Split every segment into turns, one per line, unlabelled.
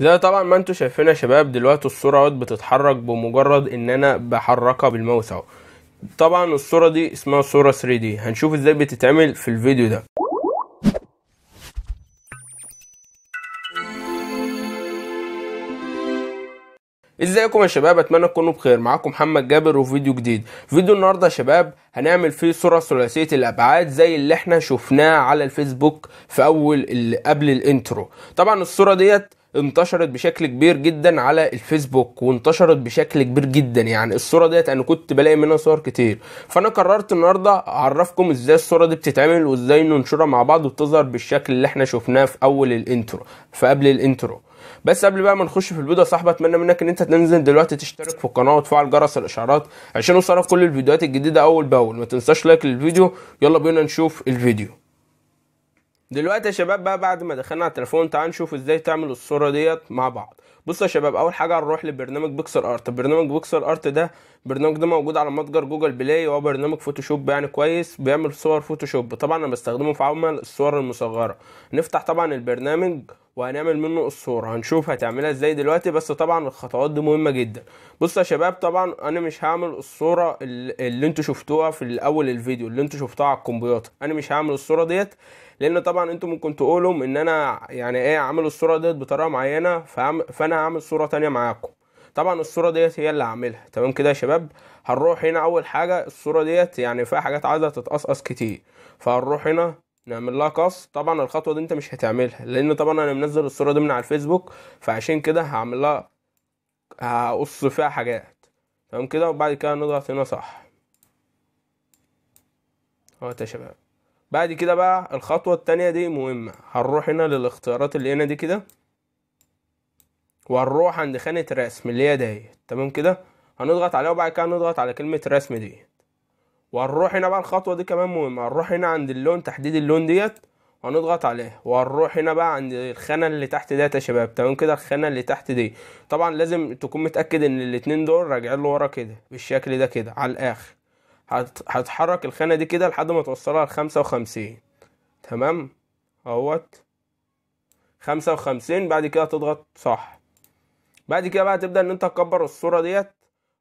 زي طبعا ما انتوا شايفين يا شباب دلوقتي الصوره اهوت بتتحرك بمجرد ان انا بحركها بالماوس اهو طبعا الصوره دي اسمها صوره 3 دي هنشوف ازاي بتتعمل في الفيديو ده ازيكم يا شباب اتمنى تكونوا بخير معاكم محمد جابر وفيديو جديد فيديو النهارده يا شباب هنعمل فيه صوره ثلاثيه الابعاد زي اللي احنا شفناه على الفيسبوك في اول قبل الانترو طبعا الصوره ديت انتشرت بشكل كبير جدا على الفيسبوك وانتشرت بشكل كبير جدا يعني الصوره ديت انا كنت بلاقي منها صور كتير فانا قررت النهارده اعرفكم ازاي الصوره دي بتتعمل وازاي ننشرها مع بعض وتظهر بالشكل اللي احنا شفناه في اول الانترو في قبل الانترو بس قبل بقى ما نخش في الفيديو يا صاحبي اتمنى منك ان انت تنزل دلوقتي تشترك في القناه وتفعل جرس الاشعارات عشان يوصلك كل الفيديوهات الجديده اول باول ما تنساش لايك للفيديو يلا بينا نشوف الفيديو دلوقتي يا شباب بقى بعد ما دخلنا على التليفون تعالوا نشوف ازاي تعمل الصوره ديت مع بعض بصوا يا شباب اول حاجه هنروح لبرنامج بيكسل ارت برنامج بيكسل ارت ده برنامج ده موجود على متجر جوجل بلاي وهو برنامج فوتوشوب يعني كويس بيعمل صور فوتوشوب طبعا انا بستخدمه في عمل الصور المصغره نفتح طبعا البرنامج وهنعمل منه الصورة هنشوف هتعملها ازاي دلوقتي بس طبعا الخطوات دي مهمة جدا بصوا يا شباب طبعا انا مش هعمل الصورة اللي انتوا شفتوها في الاول الفيديو اللي انتوا شفتوها على الكمبيوتر انا مش هعمل الصورة ديت لان طبعا انتوا ممكن تقولوا ان انا يعني ايه عامل الصورة ديت بطريقة معينة فانا هعمل صورة تانية معاكم طبعا الصوره ديت هي اللي هعملها تمام كده يا شباب هنروح هنا اول حاجه الصوره ديت يعني فيها حاجات عايزه تتقصقص كتير فهنروح هنا نعمل لها قص طبعا الخطوه دي انت مش هتعملها لان طبعا انا منزل الصوره دي من على الفيسبوك فعشان كده هعمل لها هقص فيها حاجات تمام كده وبعد كده نضغط هنا صح اهو يا شباب بعد كده بقى الخطوه التانية دي مهمه هنروح هنا للاختيارات اللي هنا دي كده وهنروح عند خانه رسم اللي هي ديت تمام كده هنضغط عليها وبعد كده هنضغط على كلمه رسم دي وهنروح هنا بقى الخطوه دي كمان مهمه هنروح هنا عند اللون تحديد اللون ديت وهنضغط عليه وهنروح هنا بقى عند الخانه اللي تحت ديت يا شباب تمام كده الخانه اللي تحت دي طبعا لازم تكون متاكد ان الاتنين دول راجعين لورا كده بالشكل ده كده على الاخر هتحرك الخانه دي كده لحد ما توصلها لخمسة وخمسين تمام اهوت خمسة وخمسين بعد كده تضغط صح بعد كده بقى تبدا ان انت تكبر الصوره ديت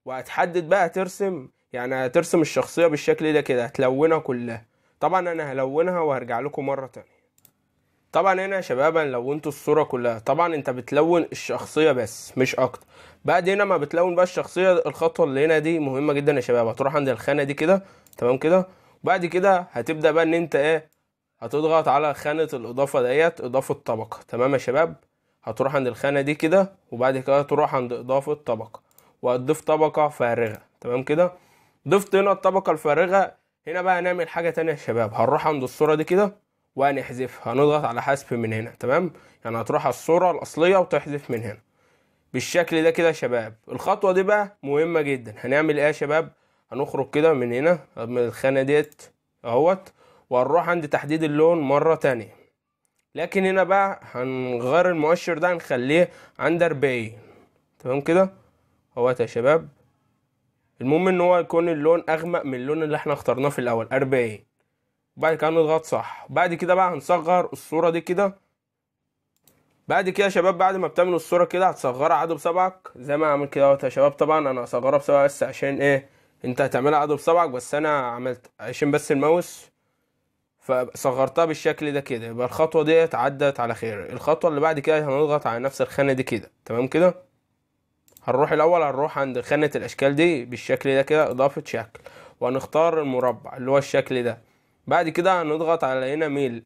وهتحدد بقى ترسم يعني هترسم الشخصية بالشكل ده كده هتلونها كلها طبعا انا هلونها وهرجع لكم مرة تانية طبعا هنا يا شباب انا لونت الصورة كلها طبعا انت بتلون الشخصية بس مش اكتر بعد هنا ما بتلون بقى الشخصية الخطوة اللي هنا دي مهمة جدا يا شباب هتروح عند الخانة دي كده تمام كده وبعد كده هتبدأ بقى ان انت ايه هتضغط على خانة الاضافة ديت اضافة طبقة تمام يا شباب هتروح عند الخانة دي كده وبعد كده تروح عند اضافة طبقة وهتضيف طبقة فارغة تمام كده ضفت هنا الطبقة الفارغة هنا بقى هنعمل حاجة تانية يا شباب هنروح عند الصورة دي كده وهنحذفها هنضغط على حذف من هنا تمام يعني هتروح على الصورة الأصلية وتحذف من هنا بالشكل ده كده يا شباب الخطوة دي بقى مهمة جدا هنعمل ايه يا شباب هنخرج كده من هنا من الخانة ديت اهوت وهنروح عند تحديد اللون مرة تانية لكن هنا بقى هنغير المؤشر ده هنخليه عند 40 تمام كده اهوت يا شباب المهم ان هو يكون اللون اغمق من اللون اللي احنا اخترناه في الاول 40 وبعد كده نضغط صح بعد كده بقى هنصغر الصوره دي كده بعد كده يا شباب بعد ما بتعملوا الصوره كده هتصغرها عدو بصبعك زي ما عامل كده يا شباب طبعا انا هصغرها بصبع بس عشان ايه انت هتعملها عدو بصبعك بس انا عملت عشان بس الماوس فصغرتها بالشكل ده كده يبقى الخطوه ديت عدت على خير الخطوه اللي بعد كده هنضغط على نفس الخانه دي كده تمام كده هنروح الاول هنروح عند خانة الاشكال دي بالشكل ده كده اضافة شكل وهنختار المربع اللي هو الشكل ده بعد كده هنضغط على هنا ميل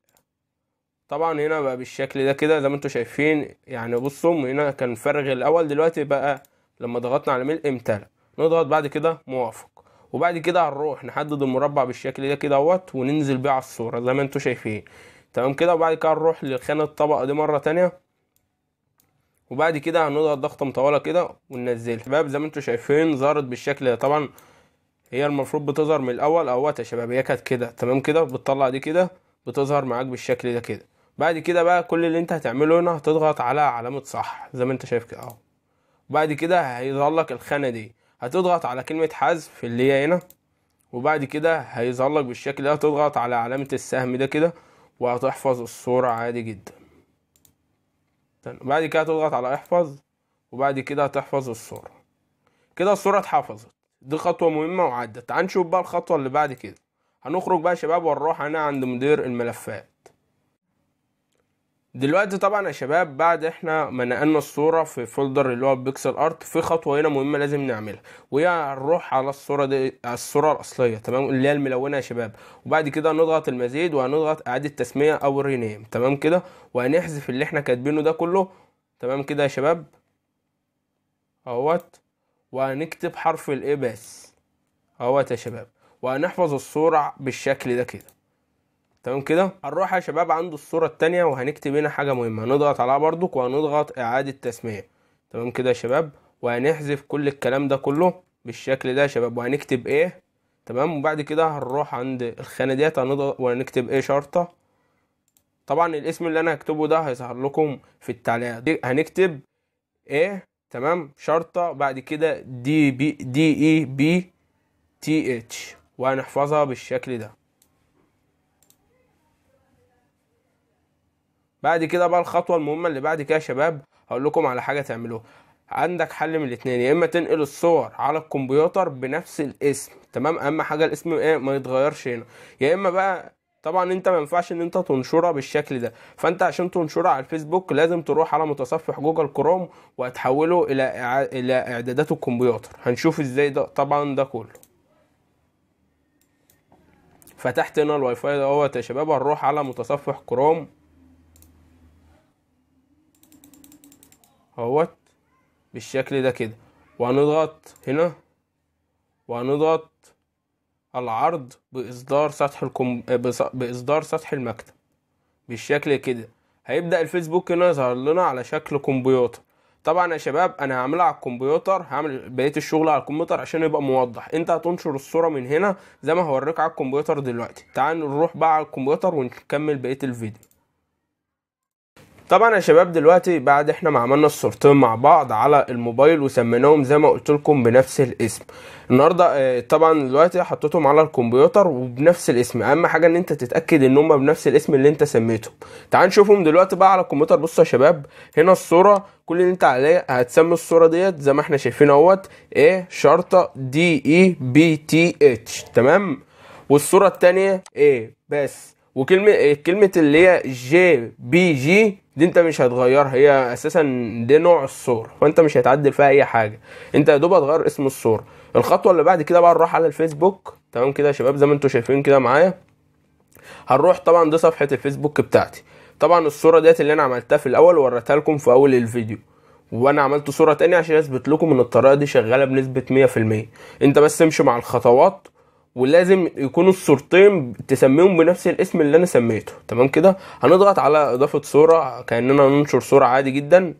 طبعا هنا بقى بالشكل ده كده زي ما انتم شايفين يعني بصوا هنا كان فرغ الاول دلوقتي بقى لما ضغطنا على ميل امتلى نضغط بعد كده موافق وبعد كده هنروح نحدد المربع بالشكل ده كده اهوت وننزل بيه على الصورة زي ما انتم شايفين تمام كده وبعد كده هنروح لخانة الطبقة دي مرة تانية وبعد كده هنضغط ضغطه مطوله كده وننزلها شباب زي ما انتم شايفين ظهرت بالشكل ده طبعا هي المفروض بتظهر من الاول اهوت يا شباب هي كانت كده تمام كده بتطلع دي كده بتظهر معاك بالشكل ده كده بعد كده بقى كل اللي انت هتعمله هنا هتضغط على علامه صح زي ما انت شايف كده اهو وبعد كده هيظهر لك الخانه دي هتضغط على كلمه حذف اللي هي هنا وبعد كده هيظهر لك بالشكل ده هتضغط على علامه السهم ده كده وهتحفظ الصوره عادي جدا وبعد كده تضغط على احفظ وبعد كده هتحفظ الصورة كده الصورة اتحفظت دي خطوة مهمة وعدت نشوف بقى الخطوة اللي بعد كده هنخرج بقى يا شباب ونروح هنا عند مدير الملفات دلوقتي طبعا يا شباب بعد احنا ما نقلنا الصوره في فولدر اللي هو بيكسل ارت في خطوه هنا مهمه لازم نعملها وهي هنروح على الصوره دي الصوره الاصليه تمام اللي هي الملونه يا شباب وبعد كده هنضغط المزيد وهنضغط اعاده تسميه او رينيم تمام كده وهنحذف اللي احنا كاتبينه ده كله تمام كده يا شباب اهوت وهنكتب حرف الايه بس اهوت يا شباب وهنحفظ الصوره بالشكل ده كده تمام كده هنروح يا شباب عند الصوره الثانيه وهنكتب هنا حاجه مهمه هنضغط عليها برضك وهنضغط اعاده تسميه تمام كده يا شباب وهنحذف كل الكلام ده كله بالشكل ده يا شباب وهنكتب ايه تمام وبعد كده هنروح عند الخانه ديت هنضغط وهنكتب ايه شرطه طبعا الاسم اللي انا هكتبه ده هيظهر لكم في التعليقات هنكتب ايه تمام شرطه بعد كده دي بي دي اي بي تي اتش وهنحفظها بالشكل ده بعد كده بقى الخطوه المهمه اللي بعد كده يا شباب هقول لكم على حاجه تعملوها عندك حل من الاثنين يا اما تنقل الصور على الكمبيوتر بنفس الاسم تمام اهم حاجه الاسم ايه ما يتغيرش هنا يا اما بقى طبعا انت ما ينفعش ان انت تنشرها بالشكل ده فانت عشان تنشرها على الفيسبوك لازم تروح على متصفح جوجل كروم وهتحوله الى الى اعدادات الكمبيوتر هنشوف ازاي ده طبعا ده كله فتحت هنا الواي فاي دوت يا شباب هنروح على متصفح كروم اهوت بالشكل ده كده وهنضغط هنا وهنضغط العرض بإصدار سطح الكم... بإصدار سطح المكتب بالشكل كده هيبدأ الفيسبوك هنا يظهر لنا على شكل كمبيوتر طبعا يا شباب انا هعملها على الكمبيوتر هعمل بقيه الشغل على الكمبيوتر عشان يبقى موضح انت هتنشر الصوره من هنا زي ما هوريك على الكمبيوتر دلوقتي تعال نروح بقى على الكمبيوتر ونكمل بقيه الفيديو طبعا يا شباب دلوقتي بعد احنا ما عملنا الصورتين مع بعض على الموبايل وسميناهم زي ما قلت لكم بنفس الاسم النهارده آه، طبعا دلوقتي حطيتهم على الكمبيوتر وبنفس الاسم اهم حاجه ان انت تتاكد ان هم بنفس الاسم اللي انت سميتهم تعال نشوفهم دلوقتي بقى على الكمبيوتر بصوا يا شباب هنا الصوره كل اللي انت عليه هتسمي الصوره ديت زي ما احنا شايفين اهوت ايه شرطه دي اي بي تي اتش تمام والصوره الثانيه ايه بس وكلمه كلمه اللي هي جي بي جي دي انت مش هتغيرها هي اساسا ده نوع الصوره فانت مش هتعدل فيها اي حاجه انت يا دوب هتغير اسم الصوره الخطوه اللي بعد كده بقى نروح على الفيسبوك تمام كده يا شباب زي ما انتم شايفين كده معايا هنروح طبعا دي صفحه الفيسبوك بتاعتي طبعا الصوره ديت اللي انا عملتها في الاول وريتها لكم في اول الفيديو وانا عملت صوره تانية عشان اثبت لكم ان الطريقه دي شغاله بنسبه 100% انت بس امشي مع الخطوات ولازم يكونوا الصورتين تسميهم بنفس الاسم اللي انا سميته تمام كده هنضغط على اضافه صوره كاننا ننشر صوره عادي جدا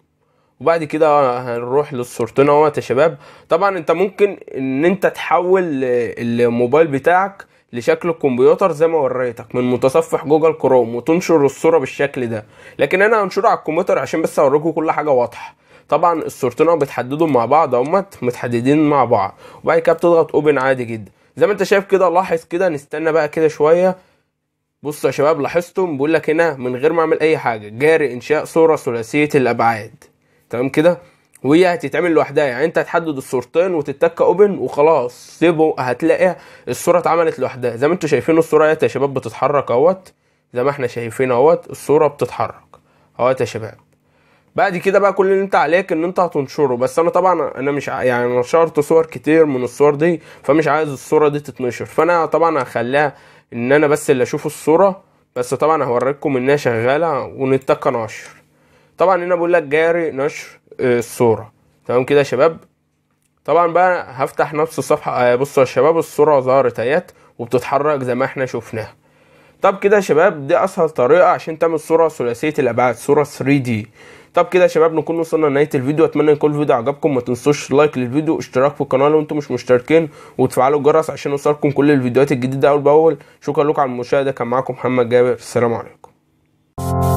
وبعد كده هنروح للصورتين اهوت يا شباب طبعا انت ممكن ان انت تحول الموبايل بتاعك لشكل الكمبيوتر زي ما وريتك من متصفح جوجل كروم وتنشر الصوره بالشكل ده لكن انا هنشره على الكمبيوتر عشان بس اوريكم كل حاجه واضحه طبعا الصورتين بيتحددوا مع بعض اهو متحددين مع بعض وبعد كده بتضغط اوبن عادي جدا زي ما انت شايف كده لاحظ كده نستنى بقى كده شويه بصوا يا شباب لاحظتم بقول لك هنا من غير ما اعمل اي حاجه جاري انشاء صوره ثلاثيه الابعاد تمام كده وهي هتتعمل لوحدها يعني انت هتحدد الصورتين وتتك اوبن وخلاص سيبه هتلاقي الصوره اتعملت لوحدها زي ما انتوا شايفين الصوره يا شباب بتتحرك اهوت زي ما احنا شايفين اهوت الصوره بتتحرك اهوت يا شباب بعد كده بقى كل اللي انت عليك ان انت هتنشره بس انا طبعا انا مش يعني نشرت صور كتير من الصور دي فمش عايز الصوره دي تتنشر فانا طبعا هخليها ان انا بس اللي اشوف الصوره بس طبعا هوريكم انها شغاله ونتك نشر طبعا هنا بقول لك جاري نشر الصوره تمام كده يا شباب طبعا بقى هفتح نفس الصفحه آه، بصوا يا شباب الصوره ظهرت اهيت وبتتحرك زي ما احنا شفناها طب كده يا شباب دي اسهل طريقه عشان تعمل صوره ثلاثيه الابعاد صوره 3 دي طب كده يا شباب نكون وصلنا لنهايه الفيديو اتمنى يكون الفيديو عجبكم ما تنسوش لايك للفيديو واشتراك في القناه لو انتم مش مشتركين وتفعلوا الجرس عشان يوصلكم كل الفيديوهات الجديده اول باول شكرا لكم على المشاهده كان معاكم محمد جابر السلام عليكم